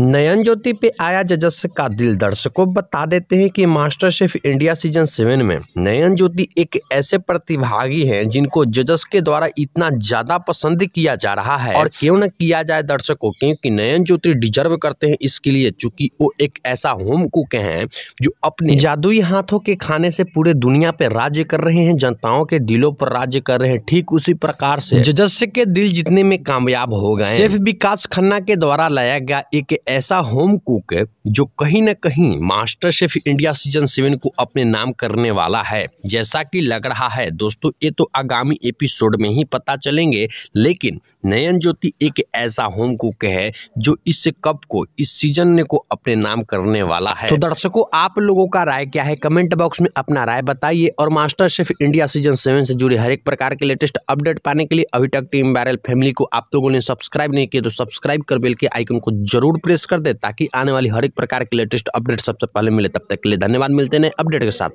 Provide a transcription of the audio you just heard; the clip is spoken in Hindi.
नयन ज्योति पे आया जजस का दिल दर्शकों बता देते हैं कि master chef India season seven में नयन ज्योति एक ऐसे प्रतिभागी हैं जिनको जजस के द्वारा इतना ज्यादा पसंद किया जा रहा है और क्यों न किया जाए दर्शकों क्योंकि नयन ज्योति डिजर्व करते हैं इसके लिए चूंकि वो एक ऐसा होम कुक है जो अपने जादुई हाथों के खाने से पूरे दुनिया पे राज्य कर रहे हैं जनताओं के दिलों पर राज्य कर रहे हैं ठीक उसी प्रकार से जजस के दिल जीतने में कामयाब हो गए शेफ विकास खन्ना के द्वारा लाया गया एक ऐसा होम कुक जो कहीं ना कहीं master chef India season seven को अपने नाम करने वाला है जैसा कि लग रहा है दोस्तों ये तो आगामी एपिसोड में ही पता चलेंगे लेकिन नयन ज्योति एक ऐसा होम कुक है जो इस कप को इस सीजन ने को अपने नाम करने वाला है तो दर्शकों आप लोगों का राय क्या है कमेंट बॉक्स में अपना राय बताइए और master chef India season seven से जुड़े हर एक प्रकार के लेटेस्ट अपडेट पाने के लिए अभी तक टीम बैरल फैमिली को आप लोगों ने सब्सक्राइब नहीं किया तो सब्सक्राइब कर बेल के आइकन को जरूर प्रेस प्रेस कर दे ताकि आने वाली हर एक प्रकार के लेटेस्ट अपडेट सबसे पहले मिले तब तक के लिए धन्यवाद मिलते हैं अपडेट के साथ